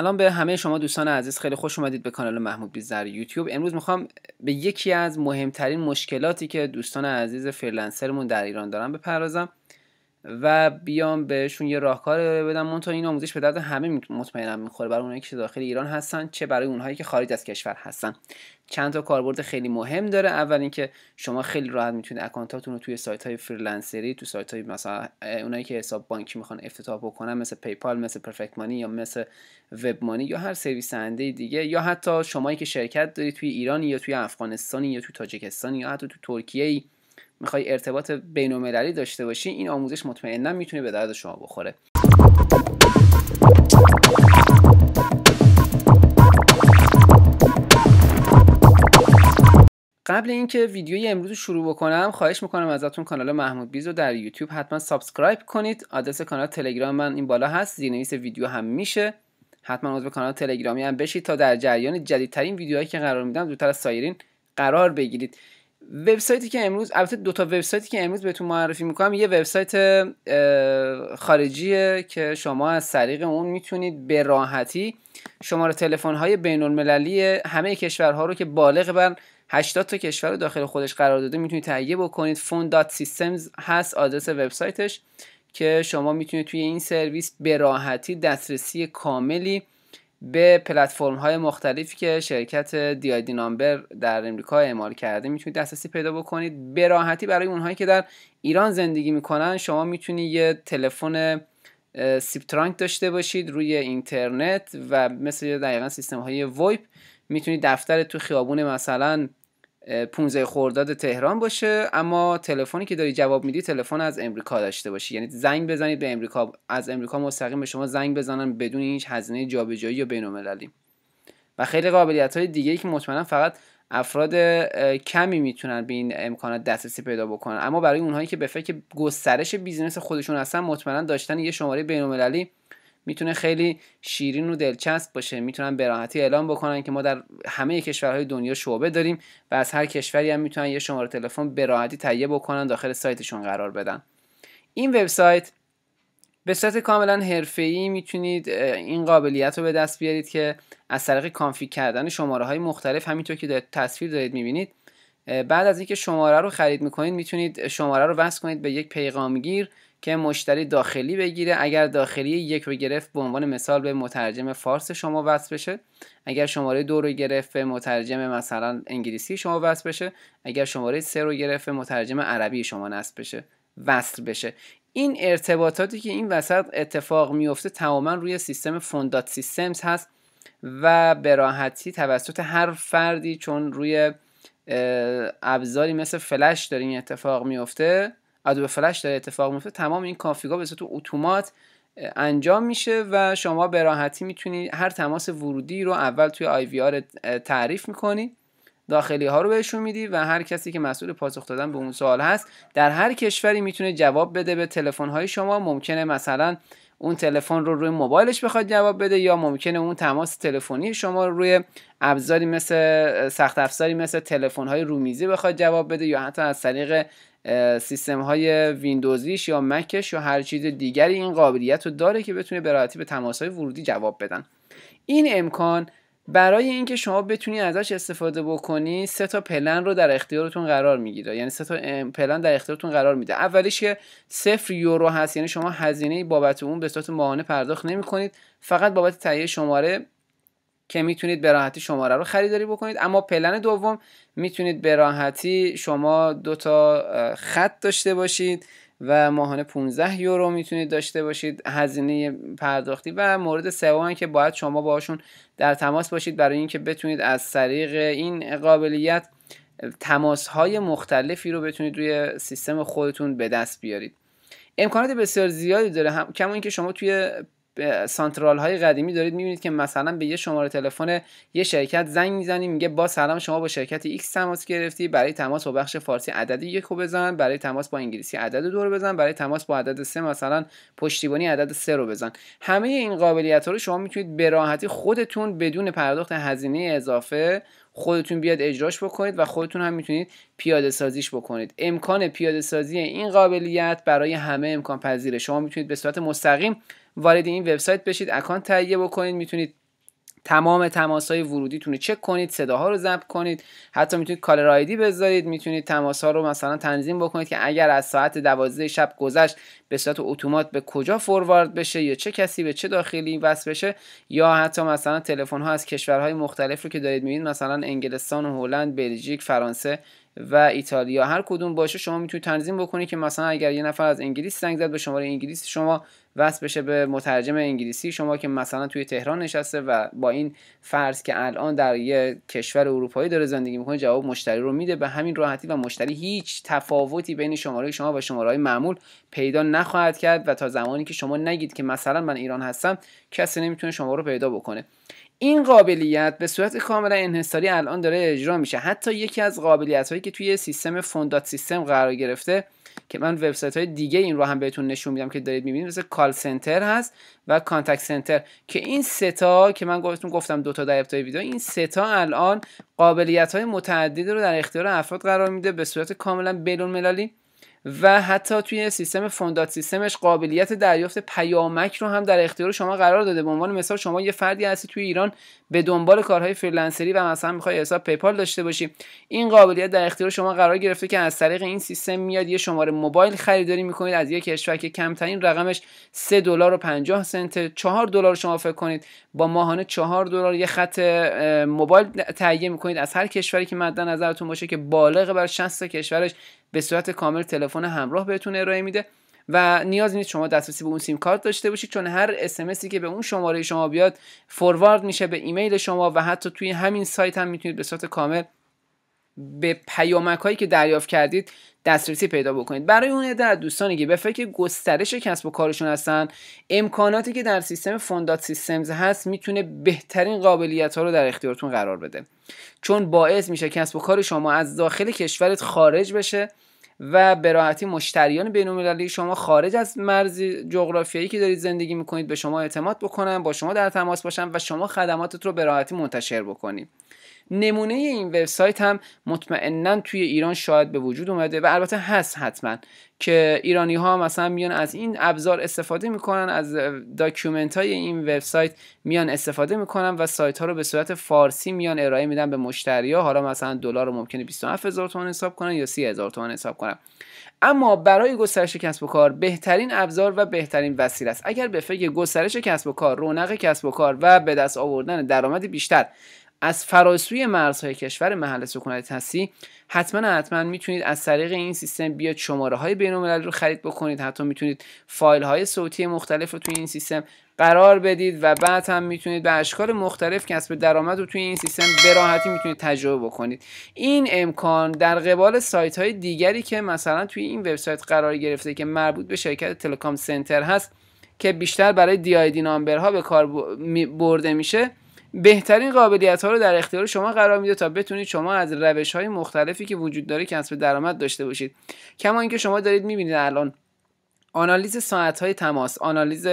سلام به همه شما دوستان عزیز خیلی خوش اومدید به کانال محمود بیزر یوتیوب امروز میخوام به یکی از مهمترین مشکلاتی که دوستان عزیز فریلنسرمون در ایران دارن بپردازم و بیام بهشون یه راهکار بدم من این آموزش به درد همه مطمئنم میخوره برای اونایی که داخل ایران هستن چه برای اونهایی که خارج از کشور هستن چند تا کاربرد خیلی مهم داره اول اینکه شما خیلی راحت میتونید اکانتاتون رو توی سایت های فریلنسری تو سایت های مثلا اونایی که حساب بانکی میخوان افتتاح بکنن مثل پیپال مثل پرفکت مانی یا مثل وب مانی یا هر سرویس دهنده دیگه یا حتی شمایی که شرکت دارید توی ایرانی یا توی افغانستان یا توی تاجیکستان یا حتی توی ترکیه ای میخوای ارتباط بین المللی داشته باشی این آموزش مطمئنا میتونه به درد شما بخوره قبل اینکه ویدیوی امروز شروع بکنم خواهش میکنم ازتون کانال محمود بیز رو در یوتیوب حتما سابسکرایب کنید آدرس کانال تلگرام من این بالا هست زیرنویس ویدیو هم میشه حتما عضو کانال تلگرامی هم بشید تا در جریان جدیدترین ویدیوهایی که قرار میدم زودتر از سایرین قرار بگیرید وبسایتی که امروز البته دو تا وبسایتی که امروز بهتون معرفی میکنم یه وبسایت خارجیه که شما از طریق اون میتونید به راحتی شماره تلفن های بین المللی همه کشورها رو که بالغ بر 80 تا کشور داخل خودش قرار داده میتونید تهیه بکنید سیستمز هست آدرس وبسایتش که شما میتونید توی این سرویس به راحتی دسترسی کاملی به پلتفرم های مختلفی که شرکت دی نامبر در امریکا اعمال کرده میتونید دسترسی پیدا بکنید به راحتی برای اونهایی که در ایران زندگی میکنن شما میتونید یه تلفن سیپ داشته باشید روی اینترنت و مثل دقیقا سیستم های وایپ میتونید دفتر تو خیابون مثلا 15 خورداد تهران باشه اما تلفنی که داری جواب میدی تلفن از امریکا داشته باشی یعنی زنگ بزنید به امریکا از امریکا مستقیم به شما زنگ بزنن بدون هیچ هزینه جابجایی یا بین‌المللی و خیلی قابلیت های دیگه که مطمئنا فقط افراد کمی میتونن به این امکانات دسترسی پیدا بکنن اما برای اونهایی که به فکر گسترش بیزینس خودشون هستن مطمئنا داشتن یه شماره بین‌المللی میتونه خیلی شیرین و دلچسب باشه میتونن به راحتی اعلام بکنن که ما در همه کشورهای دنیا شعبه داریم و از هر کشوری هم میتونن یه شماره تلفن به راحتی تهیه بکنن داخل سایتشون قرار بدن این وبسایت به صورت کاملا حرفه‌ای میتونید این قابلیت رو به دست بیارید که از طریق کانفیگ کردن شماره های مختلف همینطور که تصویر دارید میبینید بعد از اینکه شماره رو خرید میکنید میتونید شماره رو وصل کنید به یک پیغامگیر که مشتری داخلی بگیره اگر داخلی یک رو گرفت به عنوان مثال به مترجم فارس شما وصل بشه اگر شماره دو رو گرفت به مترجم مثلا انگلیسی شما وصل بشه اگر شماره سه رو گرفت به مترجم عربی شما نصب بشه وصل بشه این ارتباطاتی که این وسط اتفاق میفته تماما روی سیستم فوندات سیستمز هست و به راحتی توسط هر فردی چون روی ابزاری مثل فلش داره این اتفاق میفته ادوبه فلش داره اتفاق میفته تمام این کانفیگا به صورت اتومات انجام میشه و شما به راحتی میتونید هر تماس ورودی رو اول توی آی وی آر تعریف میکنی داخلی ها رو بهشون میدی و هر کسی که مسئول پاسخ دادن به اون سوال هست در هر کشوری میتونه جواب بده به تلفن های شما ممکنه مثلا اون تلفن رو روی موبایلش بخواد جواب بده یا ممکنه اون تماس تلفنی شما رو روی ابزاری مثل سخت افزاری مثل تلفن های رومیزی بخواد جواب بده یا حتی از طریق سیستم های ویندوزیش یا مکش یا هر چیز دیگری این قابلیت رو داره که بتونه به به تماس های ورودی جواب بدن این امکان برای اینکه شما بتونی ازش استفاده بکنی سه تا پلن رو در اختیارتون قرار میگیره یعنی سه تا پلن در اختیارتون قرار میده اولیش که صفر یورو هست یعنی شما هزینه بابت اون به صورت ماهانه پرداخت نمی کنید فقط بابت تهیه شماره که میتونید به راحتی شماره رو خریداری بکنید اما پلن دوم میتونید به راحتی شما دو تا خط داشته باشید و ماهانه 15 یورو میتونید داشته باشید هزینه پرداختی و مورد سوم که باید شما باشون در تماس باشید برای اینکه بتونید از طریق این قابلیت تماس های مختلفی رو بتونید روی سیستم خودتون به دست بیارید امکانات بسیار زیادی داره هم... کما اینکه شما توی سانترال های قدیمی دارید میبینید که مثلا به یه شماره تلفن یه شرکت زنگ میزنی میگه با سلام شما با شرکت X تماس گرفتی برای تماس با بخش فارسی عدد یک رو بزن برای تماس با انگلیسی عدد دو رو بزن برای تماس با عدد سه مثلا پشتیبانی عدد سه رو بزن همه این قابلیت ها رو شما میتونید به راحتی خودتون بدون پرداخت هزینه اضافه خودتون بیاد اجراش بکنید و خودتون هم میتونید پیاده سازیش بکنید امکان پیاده سازی این قابلیت برای همه امکان پذیره شما میتونید به صورت مستقیم وارد این وبسایت بشید اکانت تهیه بکنید میتونید تمام تماس های ورودیتون رو چک کنید صداها رو ضبط کنید حتی میتونید کالر آیدی بذارید میتونید تماس ها رو مثلا تنظیم بکنید که اگر از ساعت دوازده شب گذشت به صورت اتومات به کجا فوروارد بشه یا چه کسی به چه داخلی وصل بشه یا حتی مثلا تلفن ها از کشورهای مختلف رو که دارید میبینید مثلا انگلستان و هلند بلژیک فرانسه و ایتالیا هر کدوم باشه شما میتونید تنظیم بکنید که مثلا اگر یه نفر از انگلیس زنگ زد به شماره انگلیس شما وصل بشه به مترجم انگلیسی شما که مثلا توی تهران نشسته و با این فرض که الان در یه کشور اروپایی داره زندگی میکنه جواب مشتری رو میده به همین راحتی و مشتری هیچ تفاوتی بین شماره شما و شماره معمول پیدا نخواهد کرد و تا زمانی که شما نگید که مثلا من ایران هستم کسی نمیتونه شما رو پیدا بکنه این قابلیت به صورت کاملا انحصاری الان داره اجرا میشه حتی یکی از قابلیت هایی که توی سیستم فوندات سیستم قرار گرفته که من وبسایت های دیگه این رو هم بهتون نشون میدم که دارید میبینید مثل کال سنتر هست و کانتکت سنتر که این ستا که من گفتم گفتم دو تا در ابتدای ویدیو این ستا الان قابلیت های متعددی رو در اختیار افراد قرار میده به صورت کاملا ملالی و حتی توی سیستم فوندات سیستمش قابلیت دریافت پیامک رو هم در اختیار شما قرار داده به عنوان مثال شما یه فردی هستی توی ایران به دنبال کارهای فریلنسری و مثلا میخوای حساب پیپال داشته باشی این قابلیت در اختیار شما قرار گرفته که از طریق این سیستم میاد یه شماره موبایل خریداری میکنید از یک کشور که کمترین رقمش 3 دلار و 50 سنت 4 دلار شما فکر کنید با ماهانه 4 دلار یه خط موبایل تهیه میکنید از هر کشوری که مد نظرتون باشه که بالغ بر 60 کشورش به صورت کامل تلفن همراه بهتون ارائه میده و نیاز نیست شما دسترسی به اون سیم کارت داشته باشید چون هر اسمسی که به اون شماره شما بیاد فوروارد میشه به ایمیل شما و حتی توی همین سایت هم میتونید به صورت کامل به پیامک هایی که دریافت کردید دسترسی پیدا بکنید برای اون عده از دوستانی که به فکر گسترش کسب و کارشون هستن امکاناتی که در سیستم فوندات سیستمز هست میتونه بهترین قابلیت ها رو در اختیارتون قرار بده چون باعث میشه کسب و کار شما از داخل کشورت خارج بشه و به راحتی مشتریان بین‌المللی شما خارج از مرز جغرافیایی که دارید زندگی میکنید به شما اعتماد بکنن با شما در تماس باشن و شما خدماتت رو به راحتی منتشر بکنید نمونه این وبسایت هم مطمئنا توی ایران شاید به وجود اومده و البته هست حتما که ایرانی ها مثلا میان از این ابزار استفاده میکنن از داکیومنت های این وبسایت میان استفاده میکنن و سایت ها رو به صورت فارسی میان ارائه میدن به مشتری ها حالا مثلا دلار رو ممکنه 27000 هزار تومان حساب کنن یا 30000 هزار تومان حساب کنن اما برای گسترش کسب و کار بهترین ابزار و بهترین وسیله است اگر به فکر گسترش کسب و کار رونق کسب و کار و به دست آوردن درآمد بیشتر از فراسوی مرزهای کشور محل سکونت هستی حتما حتما میتونید از طریق این سیستم بیاد شماره های بین رو خرید بکنید حتی میتونید فایل های صوتی مختلف رو توی این سیستم قرار بدید و بعد هم میتونید به اشکال مختلف کسب درآمد رو توی این سیستم به راحتی میتونید تجربه بکنید این امکان در قبال سایت های دیگری که مثلا توی این وبسایت قرار گرفته که مربوط به شرکت تلکام سنتر هست که بیشتر برای دی آی دی نامبرها به کار برده میشه بهترین قابلیت ها رو در اختیار شما قرار میده تا بتونید شما از روش های مختلفی که وجود داره کسب درآمد داشته باشید کما اینکه شما دارید میبینید الان آنالیز ساعت های تماس آنالیز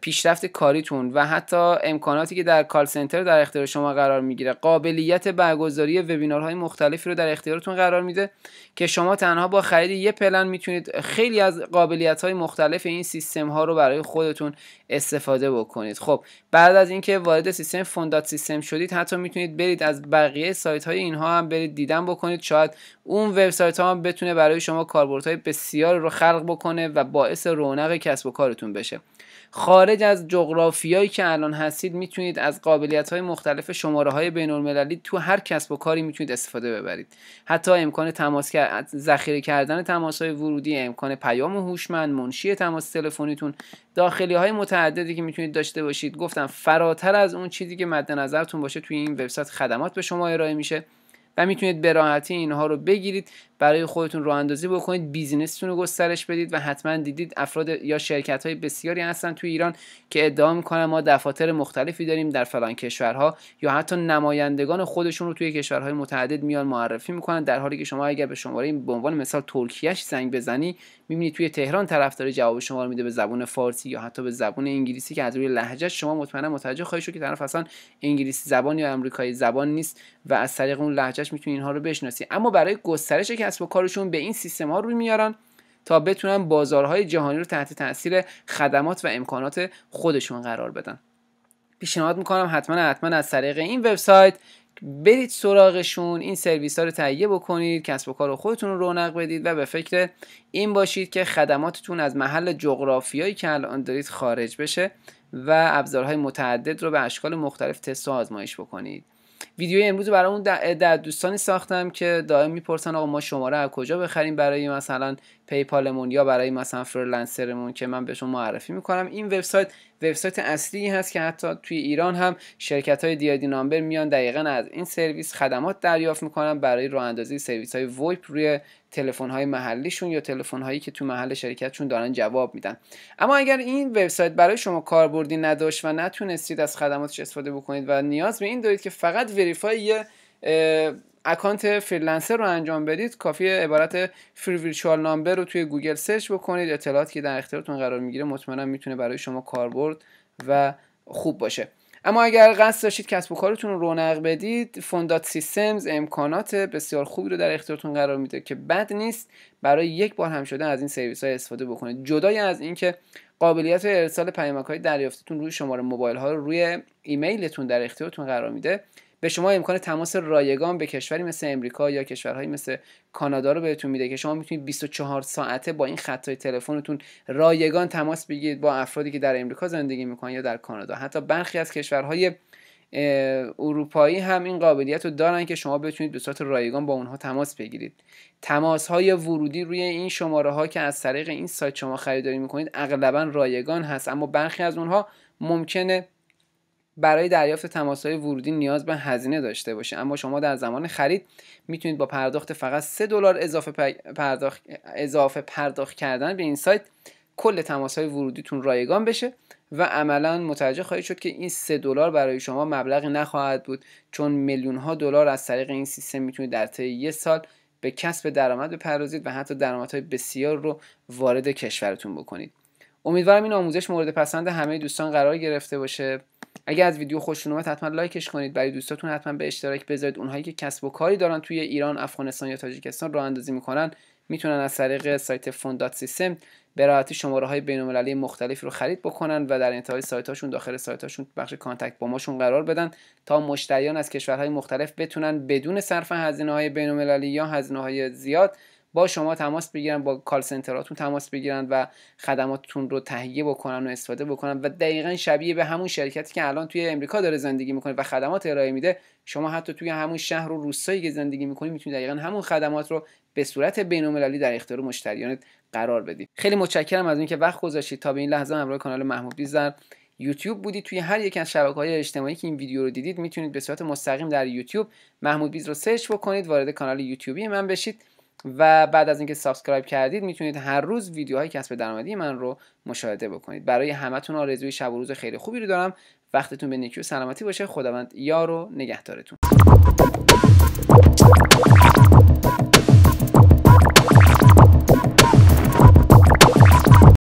پیشرفت کاریتون و حتی امکاناتی که در کال سنتر در اختیار شما قرار میگیره قابلیت برگزاری وبینارهای مختلفی رو در اختیارتون قرار میده که شما تنها با خرید یه پلن میتونید خیلی از قابلیت های مختلف این سیستم ها رو برای خودتون استفاده بکنید خب بعد از اینکه وارد سیستم فوندات سیستم شدید حتی میتونید برید از بقیه سایت های اینها هم برید دیدن بکنید شاید اون وبسایت ها هم بتونه برای شما کاربردهای بسیار رو خلق بکنه و باعث رونق کسب و کارتون بشه خارج از جغرافیایی که الان هستید میتونید از قابلیت های مختلف شماره های بین المللی تو هر کسب و کاری میتونید استفاده ببرید حتی امکان تماس ذخیره کردن تماس های ورودی امکان پیام هوشمند منشی تماس تلفنیتون داخلی های متعددی که میتونید داشته باشید گفتم فراتر از اون چیزی که مد نظرتون باشه توی این وبسایت خدمات به شما ارائه میشه و میتونید به راحتی اینها رو بگیرید برای خودتون رو اندازی بکنید بیزینستون رو گسترش بدید و حتما دیدید افراد یا شرکت های بسیاری هستن توی ایران که ادعا میکنن ما دفاتر مختلفی داریم در فلان کشورها یا حتی نمایندگان خودشون رو توی کشورهای متعدد میان معرفی میکنن در حالی که شما اگر به شماره به عنوان مثال ترکیهش زنگ بزنی میبینی توی تهران طرفدار جواب شما رو میده به زبان فارسی یا حتی به زبان انگلیسی که از روی لهجه شما مطمئنا متوجه خواهی شد که طرف اصلا انگلیسی زبان یا آمریکایی زبان نیست و از طریق اون لهجهش میتونی اینها رو بشناسی اما برای گسترش کسب کارشون به این سیستم ها رو میارن تا بتونن بازارهای جهانی رو تحت تاثیر خدمات و امکانات خودشون قرار بدن پیشنهاد میکنم حتما حتما از طریق این وبسایت برید سراغشون این سرویس ها رو تهیه بکنید کسب و کار خودتون رو رونق بدید و به فکر این باشید که خدماتتون از محل جغرافیایی که الان دارید خارج بشه و ابزارهای متعدد رو به اشکال مختلف تست و آزمایش بکنید ویدیوی امروز برامون در دوستانی ساختم که دائم میپرسن آقا ما شماره از کجا بخریم برای مثلا پیپالمون یا برای مثلا فرلنسرمون که من به شما معرفی میکنم این وبسایت وبسایت اصلی هست که حتی توی ایران هم شرکت های دیادی نامبر میان دقیقا از این سرویس خدمات دریافت میکنن برای راه اندازی سرویس های ویپ روی تلفن های محلیشون یا تلفن هایی که تو محل شرکتشون دارن جواب میدن اما اگر این وبسایت برای شما کاربردی نداشت و نتونستید از خدماتش استفاده بکنید و نیاز به این دارید که فقط وریفای یه اکانت فریلنسر رو انجام بدید کافی عبارت فری ویرچوال نامبر رو توی گوگل سرچ بکنید اطلاعاتی که در اختیارتون قرار میگیره مطمئنا میتونه برای شما کاربرد و خوب باشه اما اگر قصد داشتید کسب و کارتون رو رونق بدید فوندات سیستمز امکانات بسیار خوبی رو در اختیارتون قرار میده که بد نیست برای یک بار هم شدن از این سرویس های استفاده بکنید جدای از اینکه قابلیت ارسال پیامک های دریافتیتون روی شماره موبایل ها رو روی ایمیلتون در اختیارتون قرار میده به شما امکان تماس رایگان به کشوری مثل امریکا یا کشورهایی مثل کانادا رو بهتون میده که شما میتونید 24 ساعته با این خطای تلفنتون رایگان تماس بگیرید با افرادی که در امریکا زندگی میکنن یا در کانادا حتی برخی از کشورهای اروپایی هم این قابلیت رو دارن که شما بتونید به صورت رایگان با اونها تماس بگیرید تماس های ورودی روی این شماره ها که از طریق این سایت شما خریداری میکنید اغلبا رایگان هست اما برخی از اونها ممکنه برای دریافت تماس های ورودی نیاز به هزینه داشته باشه اما شما در زمان خرید میتونید با پرداخت فقط 3 دلار اضافه پرداخت اضافه پرداخت کردن به این سایت کل تماس های ورودیتون رایگان بشه و عملا متوجه خواهید شد که این 3 دلار برای شما مبلغی نخواهد بود چون میلیون ها دلار از طریق این سیستم میتونید در طی یک سال به کسب درآمد بپردازید و حتی درآمدهای بسیار رو وارد کشورتون بکنید امیدوارم این آموزش مورد پسند همه دوستان قرار گرفته باشه اگر از ویدیو خوشتون اومد حتما لایکش کنید برای دوستاتون حتما به اشتراک بذارید اونهایی که کسب و کاری دارن توی ایران افغانستان یا تاجیکستان راه اندازی میکنن میتونن از طریق سایت فوندات سیستم به راحتی شماره های بین المللی مختلف رو خرید بکنن و در انتهای سایت هاشون داخل سایت هاشون بخش کانتکت با ماشون قرار بدن تا مشتریان از کشورهای مختلف بتونن بدون صرف هزینه های بین المللی یا هزینه های زیاد با شما تماس بگیرن با کال سنتراتون تماس بگیرن و خدماتتون رو تهیه بکنن و استفاده بکنن و دقیقا شبیه به همون شرکتی که الان توی امریکا داره زندگی میکنه و خدمات ارائه میده شما حتی توی همون شهر و روستایی که زندگی میکنید میتونید دقیقا همون خدمات رو به صورت بین‌المللی در اختیار مشتریانت قرار بدید خیلی متشکرم از اینکه وقت گذاشتید تا به این لحظه همراه کانال محمودی زر یوتیوب بودید توی هر یک از شبکه های اجتماعی که این ویدیو رو دیدید میتونید به صورت مستقیم در یوتیوب محمود بیز رو سرچ بکنید وارد کانال یوتیوبی من بشید و بعد از اینکه سابسکرایب کردید میتونید هر روز ویدیوهای کسب درآمدی من رو مشاهده بکنید برای همتون آرزوی شب و روز خیلی خوبی رو دارم وقتتون به نیکی و سلامتی باشه خداوند یار و نگهدارتون